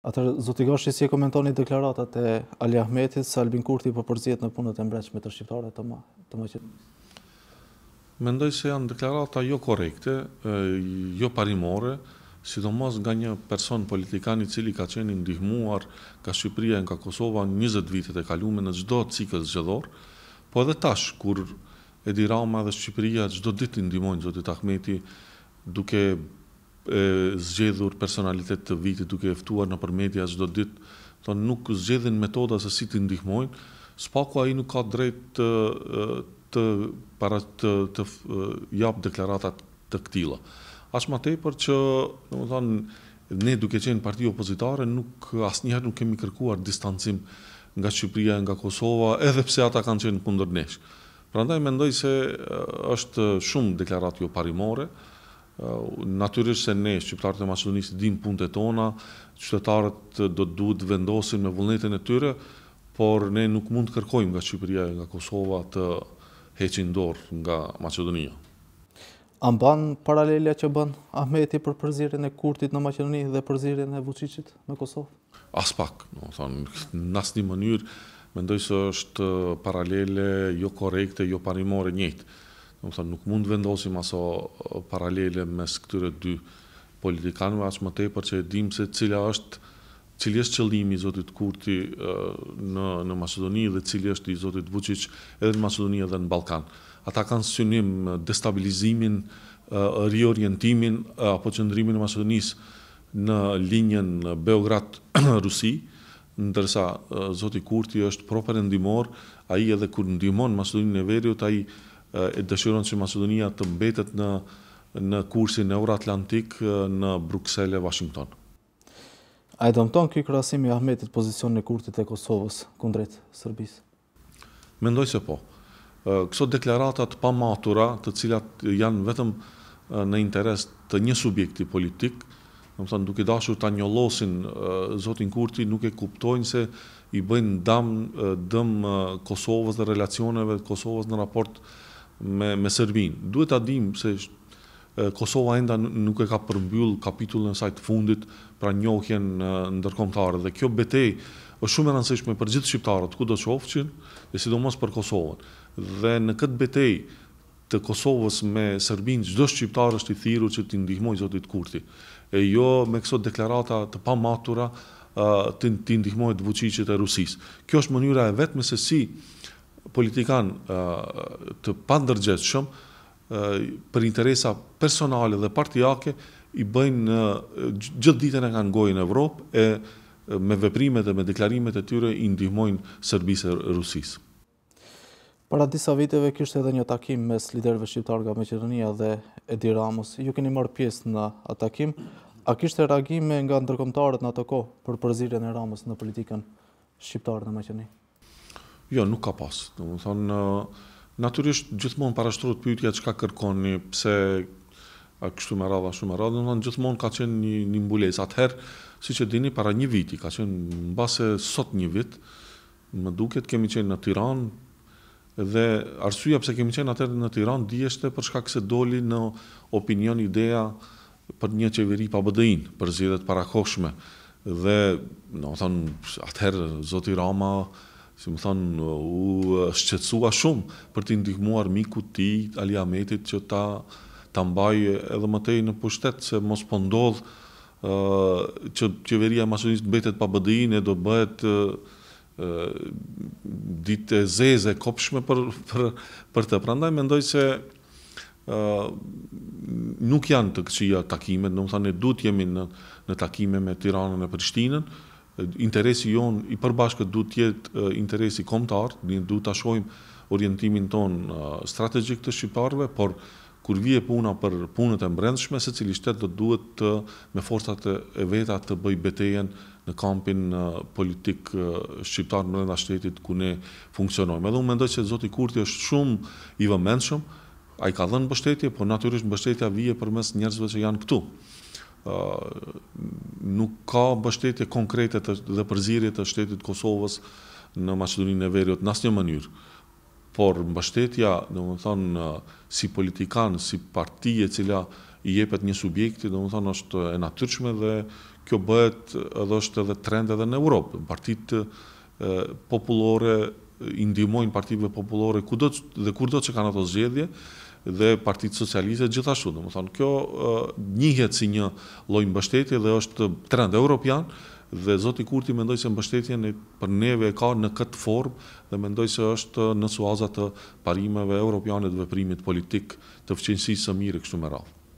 Atër, Zoti Goshi, si e komentoni deklaratat e Ali Ahmetit, se Albin Kurti po përzjet në punët e mbreqme të shqiptare të ma, të që... Mendoj se janë deklarata jo korekte, jo parimore, sidomos nga një person politikani cili ka qeni ndihmuar ka Shqipëria nga Kosova 20 vitet e kalume në gjdo cikës gjëdhor, po edhe tash, kur Edi Rama dhe Shqipëria gjdo dit ndihmojnë ndimojnë Zotit Ahmeti, duke e zgjedhur personalitet të vitit duke eftuar në përmedja gjdo dit, të nuk zgjedhin metoda se si të ndihmojnë, s'paku a i nuk ka drejt të, të, para, të, të japë deklaratat të këtila. Ashma te për që, në më ne duke qenë parti opozitare, nuk asë njëherë nuk kemi kërkuar distancim nga Shqipria nga Kosova, edhe pse ata kanë qenë kundër neshë. Pra ndaj me ndoj se është shumë deklarat jo parimore, natyrisht se ne, shqiptarët e Macedonisë, dim punët e tona, qytetarët do të duhet vendosin me vullnetin e tyre, por ne nuk mund të kërkojmë nga Shqipëria e nga Kosova të heqin dorë nga Macedonia. A mbanë paralelja që bën Ahmeti për përzirin e Kurtit në Macedoni dhe përzirin e Vucicit në Kosovë? As pak, në nësë një mënyrë, mendoj së është paralele jo korekte, jo parimore njëtë më nuk mund vendosim aso paralele mes këtyre dy politikanëve, asë më tepër që dim se cila është cili është qëllimi i Zotit Kurti në, në Maqedoni dhe cili është i Zotit Vucic edhe në Maqedoni edhe në Balkan. Ata kanë synim destabilizimin, riorientimin apo qëndrimin e Maqedonisë në linjen Beograd-Rusi, ndërsa Zotit Kurti është proper ai a i edhe kur ndimon Maqedoninë e Veriut, a i e dëshiron që Macedonia të mbetet në në kursin euroatlantik në Bruksel e Washington. A e dëmton ky krahasim i Ahmetit pozicionin e kurtit të Kosovës kundrejt Serbisë? Mendoj se po. Këto deklarata të pamatura, të cilat janë vetëm në interes të një subjekti politik, domethënë duke dashur ta njollosin zotin Kurti, nuk e kuptojnë se i bëjnë dëm dëm Kosovës dhe relacioneve të Kosovës në raport me, me Serbin. Duhet ta dim se sh, Kosova ende nuk e ka përmbyll kapitullin e saj të fundit pra njohjen ndërkombëtare dhe kjo betejë është shumë e rëndësishme për gjithë shqiptarët kudo që ofqin dhe sidomos për Kosovën. Dhe në këtë betejë të Kosovës me Serbin çdo shqiptar është i thirrur që të ndihmojë zotit Kurti. E jo me këto deklarata të pamatura të të ndihmojë të Vučićit të Rusisë. Kjo është mënyra e vetme se si politikan të pandërgjeshëm për interesa personale dhe partijake i bëjnë gjithë ditën e kanë gojë në Evropë e me veprimet dhe me deklarimet e tyre i ndihmojnë Serbisë e Rusisë. Para disa viteve kishte edhe një takim mes liderëve shqiptar nga Meqedonia dhe Edi Ramos. Ju keni marrë pjesë në atë takim. A kishte reagime nga ndërkombëtarët në atë kohë për përzirën e Ramos në politikën shqiptare në Meqedoni? Jo, nuk ka pas. Do të thon natyrisht gjithmonë parashtrohet pyetja çka kërkoni, pse a kështu më radha, shumë më radha, do të thon gjithmonë ka qenë një një mbulesë. Atëherë, siç e dini, para një viti ka qenë mbase sot një vit, më duket kemi qenë në Tiranë dhe arsyeja pse kemi qenë atëherë në Tiranë dihej për shkak se doli në opinion ideja për një qeveri pa BDI-n, për zgjedhjet parakoshme dhe, do të thon, atëherë Zoti Rama si më thonë, u shqetsua shumë për t'i ndihmuar miku ti, ali ametit që ta të mbaj edhe më tej në pushtet se mos po ndodh që qeveria e masonisë të pa bdi e do bëhet ditë e zeze kopshme për për për të. Prandaj mendoj se nuk janë të këqija takimet, më thënë duhet jemi në në takime me Tiranën e Prishtinën, interesi jon i përbashkët duhet të jetë interesi kombëtar, ne duhet ta shohim orientimin ton strategjik të shqiptarëve, por kur vije puna për punët e mbrendshme, se cili shtetë do duhet të, me forësat e veta të bëj betejen në kampin politik shqiptar në rënda shtetit ku ne funksionojmë. Edhe unë mendoj që Zoti Kurti është shumë i vëmendshëm, a i ka dhenë bështetje, por naturisht bështetja vije për mes njerëzve që janë këtu nuk ka bështetje konkrete të, dhe përzirje të shtetit Kosovës në Macedoninë e Veriut në asë një mënyrë. Por mbështetja, dhe më thonë, si politikan, si parti e cila i jepet një subjekti, dhe më thonë, është e natyrshme dhe kjo bëhet edhe është edhe trend edhe në Europë. Partit e, populore i ndihmojnë partive popullore kudo dhe kurdo që kanë ato zgjedhje dhe Partitë Socialiste gjithashtu. Do të thonë kjo njihet si një lloj mbështetje dhe është trend europian dhe zoti Kurti mendoj se mbështetjen e për neve e ka në këtë formë dhe mendoj se është në suaza të parimeve europiane të veprimit politik të fqinjësisë së mirë kështu me radhë.